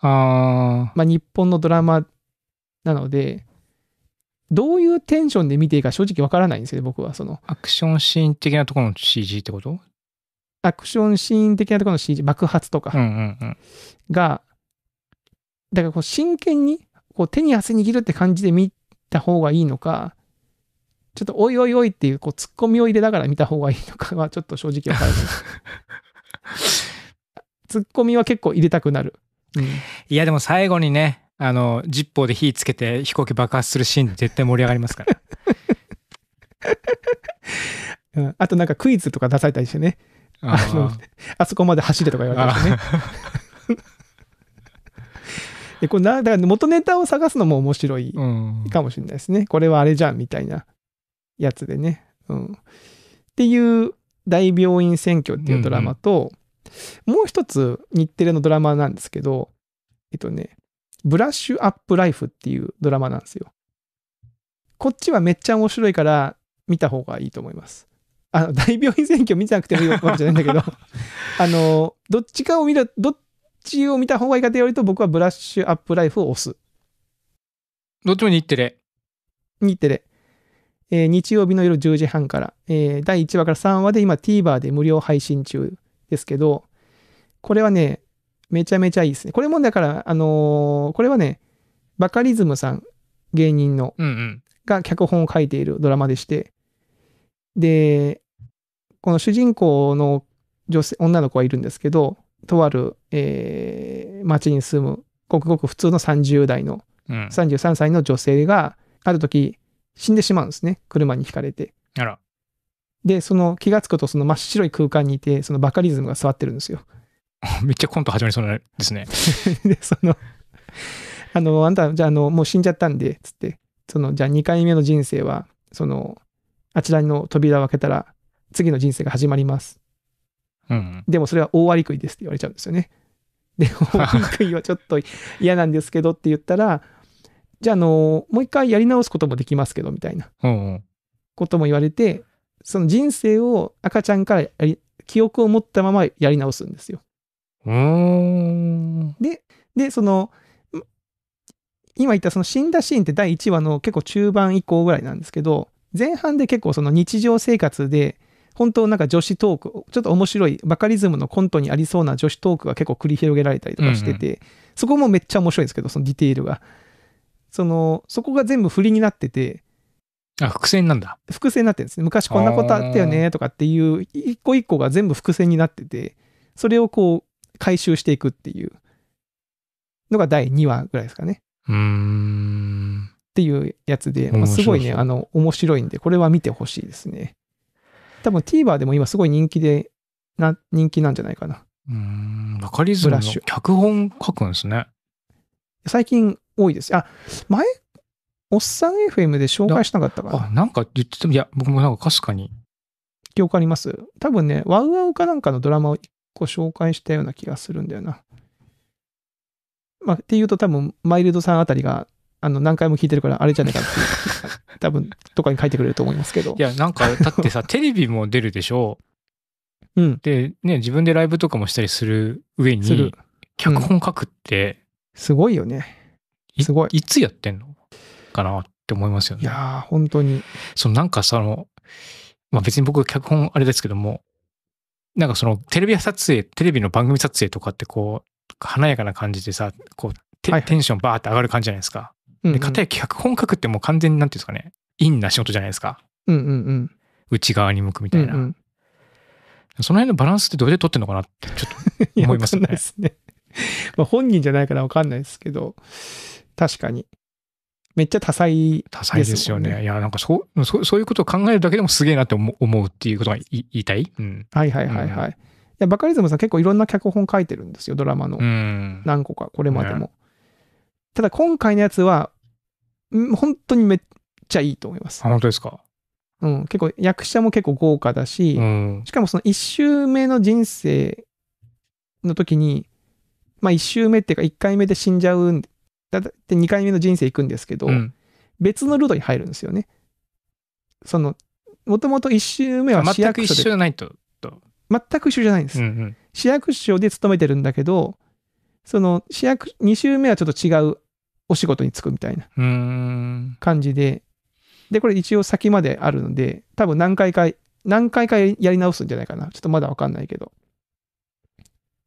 あまあ日本のドラマなのでどういうテンションで見ていいか正直わからないんですよね僕はそのアクションシーン的なところの CG ってことアクションシーン的なところの CG 爆発とかがだからこう真剣にこう手に汗握るって感じで見た方がいいのか、ちょっとおいおいおいっていうこうツッコミを入れながら見た方がいいのかはちょっと正直わからない。ツッコミは結構入れたくなる。うん、いやでも最後にね、あの、ジッポーで火つけて飛行機爆発するシーン絶対盛り上がりますから。あとなんかクイズとか出されたりしてね。あああそこまで走れとか言われたりしてね。でこれなだから元ネタを探すのも面白いかもしれないですね。これはあれじゃんみたいなやつでね。うん、っていう大病院選挙っていうドラマと、うんうん、もう一つ日テレのドラマなんですけど、えっとね、ブラッシュアップライフっていうドラマなんですよ。こっちはめっちゃ面白いから見た方がいいと思います。あの、大病院選挙見てなくてもいいわけじゃないんだけど、あの、どっちかを見る、どっちを見た方がいいかと言われると、僕はブラッシュアップライフを押す。どっちも日テレ。日テレ。えー、日曜日の夜10時半から、えー、第1話から3話で今 TVer で無料配信中ですけど、これはね、めちゃめちゃいいですね。これもだから、あのー、これはね、バカリズムさん、芸人の、うんうん、が脚本を書いているドラマでして、で、この主人公の女性、女の子はいるんですけど、とある、えー、町に住む、ごくごく普通の30代の、うん、33歳の女性が、ある時、死んでしまうんですね。車にひかれて。あら。で、その気がつくと、その真っ白い空間にいて、そのバカリズムが座ってるんですよ。めっちゃコント始まりそうですね。で、その、あの、あんた、じゃあ、あの、もう死んじゃったんで、つって、その、じゃあ2回目の人生は、その、あちらの扉を開けたら、次の人生が始まります。うん、でもそれは大割リクですって言われちゃうんですよね。で、大アリ食いはちょっと嫌なんですけどって言ったら、じゃあ、あのもう一回やり直すこともできますけど、みたいなことも言われて、その人生を赤ちゃんから記憶を持ったままやり直すんですよ。で、で、その、今言ったその死んだシーンって第1話の結構中盤以降ぐらいなんですけど、前半で結構その日常生活で本当なんか女子トーク、ちょっと面白い、バカリズムのコントにありそうな女子トークが結構繰り広げられたりとかしてて、うんうん、そこもめっちゃ面白いんですけど、そのディテールが。その、そこが全部振りになってて、あ、伏線なんだ。伏線になってるんですね。昔こんなことあったよねとかっていう、一個一個が全部伏線になってて、それをこう、回収していくっていうのが第2話ぐらいですかね。うん。っていうやつで、まあ、すごいね、あの、面白いんで、これは見てほしいですね。多分 TVer でも今すごい人気で、な、人気なんじゃないかな。うん、バカリズムの脚本書くんですね。最近多いです。あ、前、おっさん FM で紹介しなかったかな。あ、なんか言ってても、いや、僕もなんかかすかに。記憶あります多分ね、ワウワウかなんかのドラマを一個紹介したような気がするんだよな。まあ、っていうと多分、マイルドさんあたりが、あの、何回も聞いてるから、あれじゃねえかっていう。多分、とかに書いてくれると思いますけど。いや、なんか、だってさ、テレビも出るでしょう。うん。で、ね、自分でライブとかもしたりする上に、脚本書くって、うん、すごいよね。すごい。いつやってんのかなって思いますよね。いや本当に。そのなんかその、まあ別に僕脚本あれですけども、なんかそのテレビ撮影、テレビの番組撮影とかってこう、華やかな感じでさ、こう、テテンションバーって上がる感じじゃないですか。で、かたや脚本書くってもう完全になんていうんですかね、陰な仕事じゃないですか。うんうんうん。内側に向くみたいな。うんうん、その辺のバランスってどれで取ってんのかなって、ちょっと 思いますね。すね。まあ本人じゃないからわかんないですけど、確かに。めっちゃ多彩です、ね、多彩ですよね。いや、なんかそう、そうそういうことを考えるだけでもすげえなって思うっていうことが言いたい。うん、はいはいはいはい。うん、いや、バカリズムさん結構いろんな脚本書いてるんですよ、ドラマの。何個か、これまでも。ねただ今回のやつは、本当にめっちゃいいと思います。本当ですか。うん、結構役者も結構豪華だし、うん、しかもその1周目の人生の時に、まあ1周目っていうか1回目で死んじゃうんだって2回目の人生行くんですけど、うん、別のルートに入るんですよね。その、もともと1周目は市役所で。全く一緒じゃないと。全く一緒じゃないんです。うんうん、市役所で勤めてるんだけど、その主役、2週目はちょっと違うお仕事に就くみたいな感じで、で、これ一応先まであるので、多分何回か、何回かやり直すんじゃないかな。ちょっとまだわかんないけど。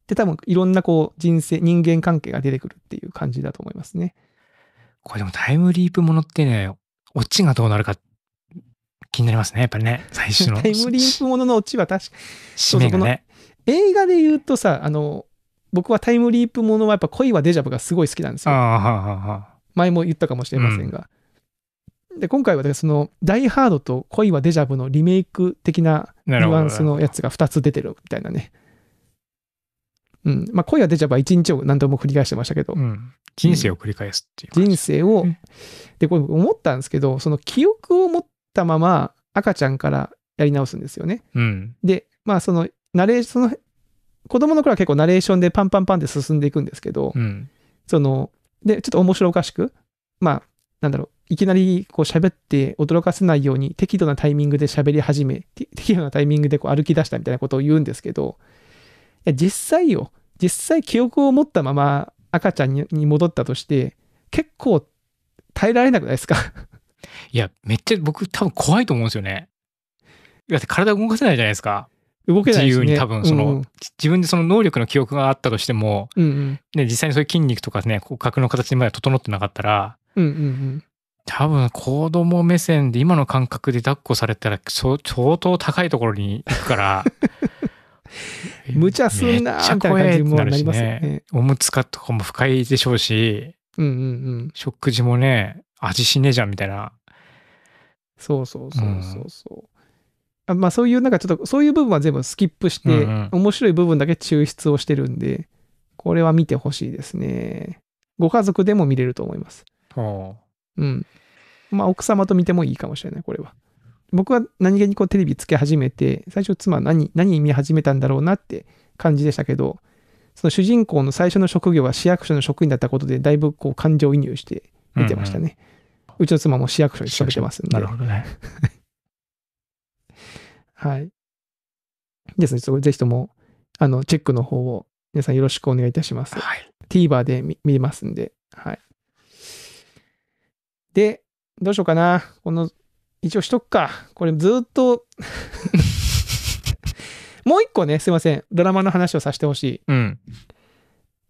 で、多分いろんなこう人生、人間関係が出てくるっていう感じだと思いますね。これでもタイムリープものってね、オチがどうなるか気になりますね、やっぱりね、最初の。タイムリープもののオチは確か、締めがね映画で言うとさ、あの、僕はタイムリープものはやっぱ恋はデジャブがすごい好きなんですよ。前も言ったかもしれませんが。うん、で今回はその「ダイ・ハード」と「恋はデジャブ」のリメイク的なニュアンスのやつが2つ出てるみたいなね。うんまあ、恋はデジャブは一日を何度も繰り返してましたけど、うん、人生を繰り返すっていう、うん、人生をでこれ思ったんですけどその記憶を持ったまま赤ちゃんからやり直すんですよね、うん、でまあそのナレーションの子供の頃は結構ナレーションでパンパンパンって進んでいくんですけど、うん、その、で、ちょっと面白おかしく、まあ、なんだろう、いきなりこう喋って驚かせないように適度なタイミングで喋り始め、適度なタイミングでこう歩き出したみたいなことを言うんですけど、いや、実際よ、実際記憶を持ったまま赤ちゃんに戻ったとして、結構耐えられなくないですかいや、めっちゃ僕多分怖いと思うんですよね。だって体動かせないじゃないですか。動けない、ね、自由に多分その、うん自分でその能力の記憶があったとしても、うんうん、ね、実際にそういう筋肉とかね骨格の形にまだ整ってなかったら、うんうんうん、多分子供目線で今の感覚で抱っこされたら相当高いところに行くから 無茶すんなー感じもなりますね、おむつかとかも深いでしょうし、うんうんうん、食事もね味しねえじゃんみたいなそうそうそうそうそう、うんあまあそういうなんかちょっとそういう部分は全部スキップして、うんうん、面白い部分だけ抽出をしてるんで、これは見てほしいですね。ご家族でも見れると思います。はあ、うん。まあ奥様と見てもいいかもしれない、これは。僕は何気にこうテレビつけ始めて、最初妻は何、何見始めたんだろうなって感じでしたけど、その主人公の最初の職業は市役所の職員だったことで、だいぶこう感情移入して見てましたね。うんうん、うちの妻も市役所に勤めてますんで。なるほどね。はい。ですね、そぜひとも、あの、チェックの方を皆さんよろしくお願いいたします。はい。TVer で見れますんで、はい。で、どうしようかな。この、一応しとくか。これずっと もう一個ね、すいません。ドラマの話をさせてほしい。うん。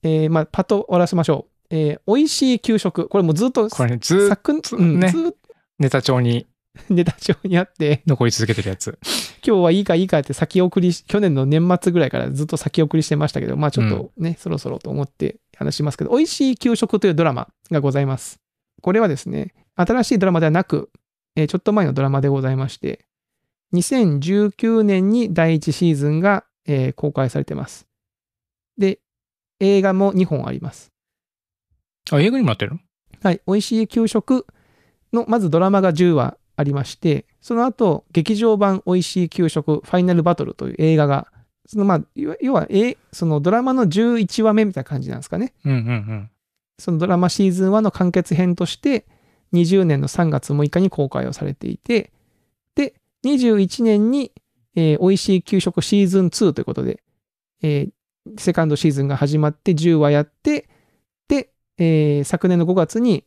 えー、まあ、パッと終わらせましょう。えー、美味しい給食。これもずっと、これね、ずっと、ね、ずっとネタ帳に。ネタ帳にあって。残り続けてるやつ。今日はいいかいいかって先送り去年の年末ぐらいからずっと先送りしてましたけど、まあちょっとね、うん、そろそろと思って話しますけど、美味しい給食というドラマがございます。これはですね、新しいドラマではなく、えー、ちょっと前のドラマでございまして、2019年に第1シーズンが、えー、公開されてます。で、映画も2本あります。あ、映画にもなってるのはい、美味しい給食の、まずドラマが10話ありまして、その後、劇場版おいしい給食ファイナルバトルという映画が、そのまあ、要は、え、そのドラマの11話目みたいな感じなんですかね。うんうんうん。そのドラマシーズン1の完結編として、20年の3月6日に公開をされていて、で、21年に、えー、美味しい給食シーズン2ということで、えー、セカンドシーズンが始まって10話やって、で、えー、昨年の5月に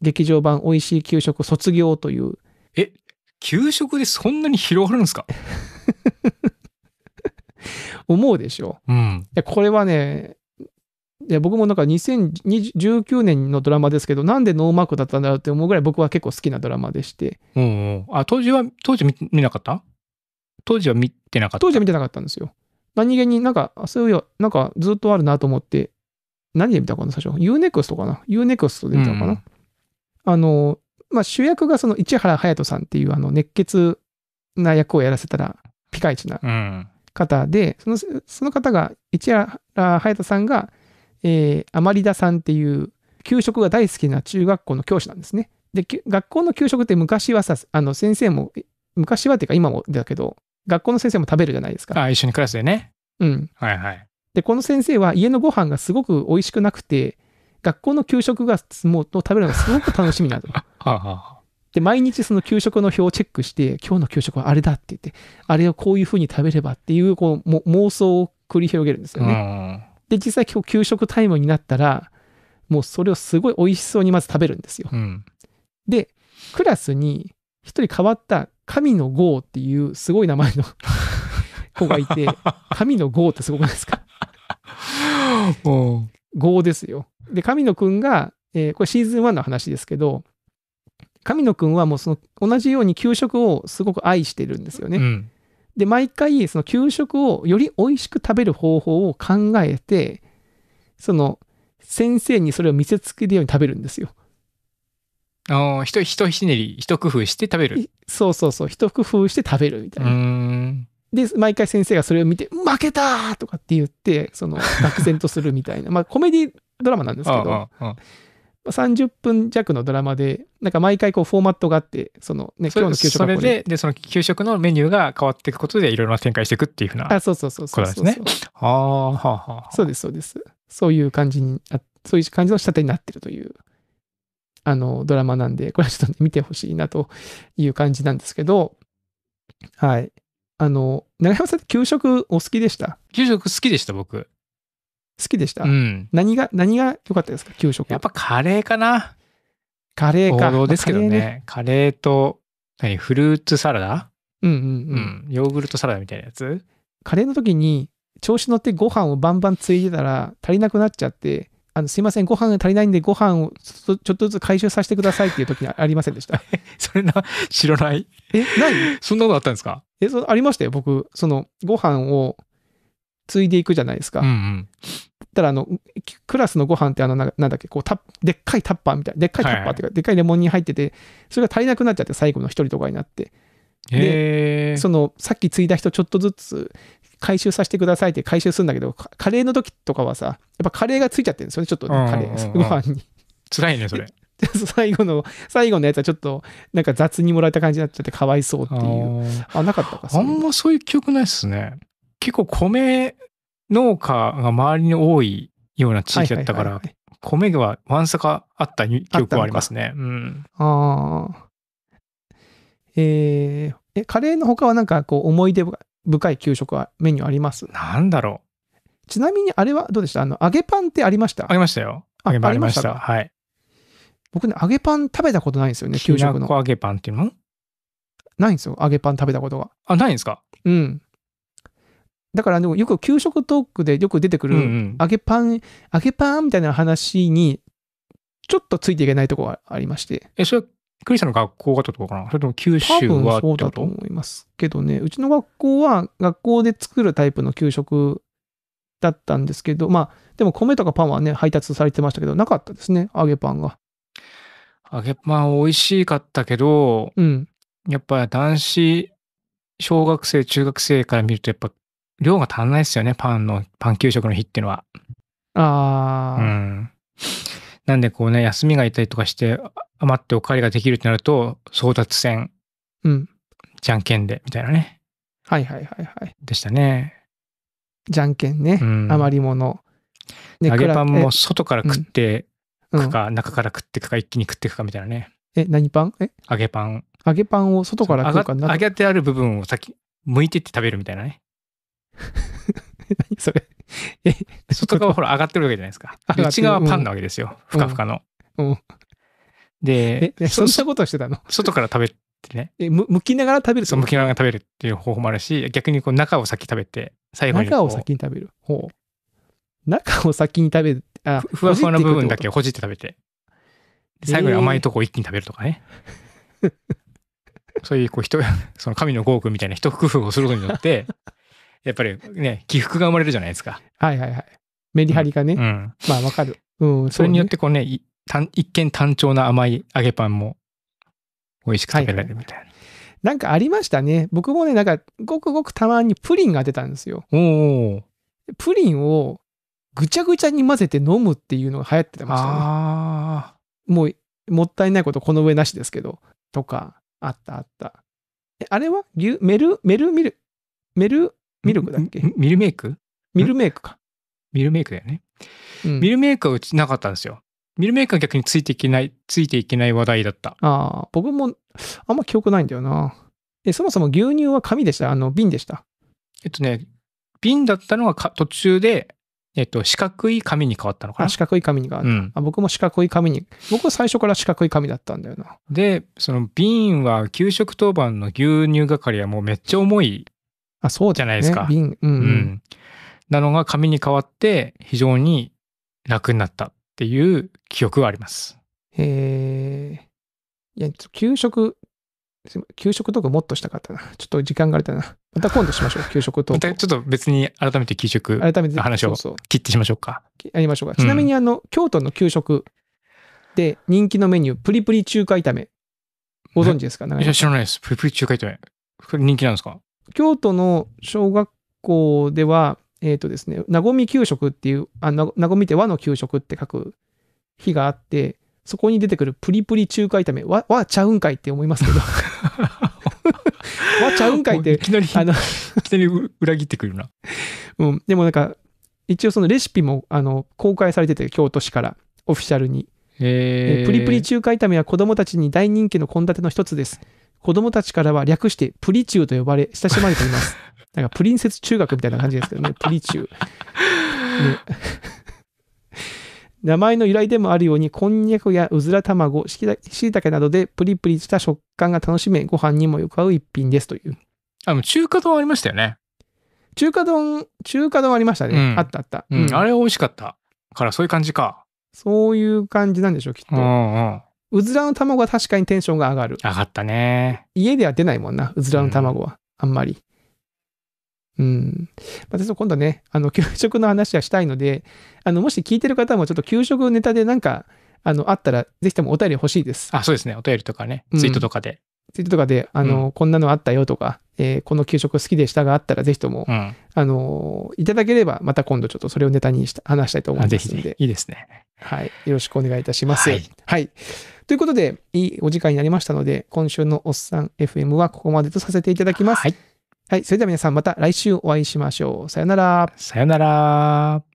劇場版美味しい給食卒業というえ、給食でそんなに広がるんですか 思うでしょ。うん。これはね、で僕もなんか2019年のドラマですけど、なんでノーマークだったんだろうって思うぐらい僕は結構好きなドラマでして。うん、うん、あ、当時は、当時見見なかった当時は見てなかった当時は見てなかったんですよ。何気になんか、そういう、なんかずっとあるなと思って、何で見たかな、最初。UNEXT かな ?UNEXT で見たのかな、うん、あの、まあ、主役がその市原隼人さんっていうあの熱血な役をやらせたらピカイチな方で、うん、そのその方が市原隼人さんが、えー、甘田さんっていう給食が大好きな中学校の教師なんですね。で学校の給食って昔はさあの先生も昔はっていうか今もだけど学校の先生も食べるじゃないですか。あ一緒に暮らすでね。うん。はいはい。でこの先生は家のご飯がすごく美味しくなくて学校の給食がもう食べるのがすごく楽しみなと。はあ、はあ、で、毎日その給食の表をチェックして、今日の給食はあれだって言って、あれをこういうふうに食べればっていう、こう、妄想を繰り広げるんですよね。で、実際今日給食タイムになったら、もうそれをすごい美味しそうにまず食べるんですよ。うん、で、クラスに一人変わった神の号っていうすごい名前の 子がいて、神の号ってすごくないですか 号ですよ。で、神野くんが、えー、これシーズン1の話ですけど、神野くんはもうその同じように給食をすごく愛してるんですよね。うん、で毎回その給食をより美味しく食べる方法を考えてその先生にそれを見せつけるように食べるんですよ。ああ、ひひひねり、一工夫して食べる。そうそうそう、一工夫して食べるみたいな。で、毎回先生がそれを見て、負けたとかって言って、その、愕然とするみたいな。まあ、コメディドラマなんですけど、あああ30分弱のドラマで、なんか毎回こうフォーマットがあって、そのね、今日の給食それで、で、その給食のメニューが変わっていくことで、いろいろな展開していくっていうふうな、ね、あ、そうそうそうそうそうそう。ああ、はあ、はあ。そうです、そうです。そういう感じに、あそういう感じの仕立てになってるという、あの、ドラマなんで、これはちょっと、ね、見てほしいなという感じなんですけど、はい。あの、長山さんって給食お好きでした給食好きでした、僕。好きでした、うん、何が、何が良かったですか給食。やっぱカレーかなカレーか。王道ですけどね。ねカレーと、何フルーツサラダうんうんうん、うん。ヨーグルトサラダみたいなやつカレーの時に、調子乗ってご飯をバンバンついてたら足りなくなっちゃって、あのすいません、ご飯が足りないんで、ご飯をちょっとずつ回収させてくださいっていう時にあ りませんでした。それな、知らない。え、ない そんなことあったんですかえ、そありましたよ、僕。その、ご飯を継いでいくじゃないですか。うんうん、たらあのクラスのご飯ってあのなんだっけこうたでっかいタッパーみたいなでっかいタッパーっていうか、はいでっかいレモンに入っててそれが足りなくなっちゃって最後の1人とかになってでそのさっき継いだ人ちょっとずつ回収させてくださいって回収するんだけどカレーの時とかはさやっぱカレーがついちゃってるんですよねちょっと、ね、カレーご飯に。辛いねそれ。最後の、最後のやつはちょっと、なんか雑にもらえた感じになっちゃって、かわいそうっていう。あなかったかあんまそういう記憶ないっすね。結構米農家が周りに多いような地域だったから、は米がわんさかあった記憶はありますね。うん、ああ。えー、え、カレーの他はなんかこう思い出深い給食はメニューありますなんだろう。ちなみにあれはどうでしたあの、揚げパンってありましたありましたよ。揚げパンありました。はい。僕ね、揚げパン食べたことないんですよね、給食の。揚げパンっていうのないんですよ、揚げパン食べたことが。あ、ないんですかうん。だからでもよく給食トークでよく出てくる揚げパン、うんうん、揚げパンみたいな話にちょっとついていけないとこがありまして。え、それはクリスの学校がっとことかなそれとも九州はそうだと思いますけどね。うちの学校は学校で作るタイプの給食だったんですけど、まあ、でも米とかパンはね、配達されてましたけど、なかったですね、揚げパンが。揚げパン美味しかったけど、うん、やっぱ男子、小学生、中学生から見るとやっぱ量が足んないですよね、パンの、パン給食の日っていうのは。ああ。うん。なんでこうね、休みがいたりとかして、余っておかりができるってなると、争奪戦。うん。じゃんけんで、みたいなね。はいはいはいはい。でしたね。じゃんけんね。うん、余り物。揚げパンも外から食ってくか、うんうん、中から食ってくか、一気に食ってくかみたいなね。え、何パンえ揚げパン。揚げパンを外から食うか揚げてある部分を先、剥いてって食べるみたいなね。何それ。え、外側ほら上がってるわけじゃないですか。内側パンなわけですよ。ふかふかの。うん。で、そんなことしてたの外から食べてね。え、むきながら食べるそう、むきながら食べるっていう方法もあるし、逆にこう中を先食べて、最後に。中を先に食べる。ほう。中を先に食べる。あ、ふわふわな部分だけほじって食べて。最後に甘いとこ一気に食べるとかね。そういう、こう、人、その神の豪君みたいな一工夫をすることによって、やっぱりね、起伏が生まれるじゃないですか。はいはいはい。メリハリがね。うん、まあわかる。うん、それによってこうね、一見単調な甘い揚げパンも美味しく食べられるみたいな。はいはい、なんかありましたね。僕もね、なんか、ごくごくたまにプリンが出たんですよ。プリンをぐちゃぐちゃに混ぜて飲むっていうのが流行ってたましたね。あもう、もったいないことこの上なしですけど、とか、あったあった。あれはメル、メルミル、メル、ミルクだっけミルメイクミルメイクか。ミルメイクだよね。うん、ミルメイクはうちなかったんですよ。ミルメイクは逆についていけない、ついていけない話題だった。ああ、僕もあんま記憶ないんだよな。え、そもそも牛乳は紙でしたあの、瓶でした。えっとね、瓶だったのが途中で、えっと、四角い紙に変わったのかな四角い紙に変わった、うん、あ。僕も四角い紙に。僕は最初から四角い紙だったんだよな。で、その瓶は給食当番の牛乳係はもうめっちゃ重いあそうじゃないですか。瓶、うん、うん、うん。なのが紙に変わって非常に楽になったっていう記憶はあります。へえ。いや、給食、給食とかもっとしたかったな。ちょっと時間があれだな。また今度しましょう、給食と。またちょっと別に改めて給食、改めて話を切ってしましょうか。やりましょうか。ちなみにあの、うん、京都の給食で人気のメニュー、プリプリ中華炒め。ご存知ですかいや、知らないです。プリプリ中華炒め。人気なんですか京都の小学校では、えっ、ー、とですね、なごみ給食っていう、あなごみって和の給食って書く日があって、そこに出てくるプリプリ中華炒め、和、和ちゃうんかいって思いますけど。和 ちゃうんかいって。いきなり、あのいきなり裏切ってくるな。うん。でもなんか、一応そのレシピも、あの、公開されてて、京都市から、オフィシャルに。えプリプリ中華炒めは子供たちに大人気の献立の一つです。子供たちからは略してプリチューと呼ばれ、親しまれています。なんかプリンセス中学みたいな感じですけどね、プリチュー。ね 名前の由来でもあるように、こんにゃくやうずら卵、しいたけなどでプリプリした食感が楽しめ、ご飯にもよく合う一品ですという。あ、中華丼ありましたよね。中華丼、中華丼ありましたね。うん、あったあった、うん、うん。あれ美味しかった。からそういう感じか。そういう感じなんでしょう、きっと。うんうん。うずらの卵は確かにテンションが上がる。上がったね。家では出ないもんな、うずらの卵は。うん、あんまり。うん。また、あ、今度ね、あの、給食の話はしたいので、あの、もし聞いてる方もちょっと給食ネタでなんか、あの、あったら、ぜひともお便り欲しいです。あ、そうですね。お便りとかね、ツイートとかで。うん、ツイートとかで、あの、うん、こんなのあったよとか、えー、この給食好きでしたがあったら、ぜひとも、うん、あの、いただければ、また今度ちょっとそれをネタにした話したいと思いますので。ぜひ、ね、いいですね。はい。よろしくお願いいたします。はい、はいということで、いいお時間になりましたので、今週のおっさん FM はここまでとさせていただきます。はい。はい。それでは皆さんまた来週お会いしましょう。さよなら。さよなら。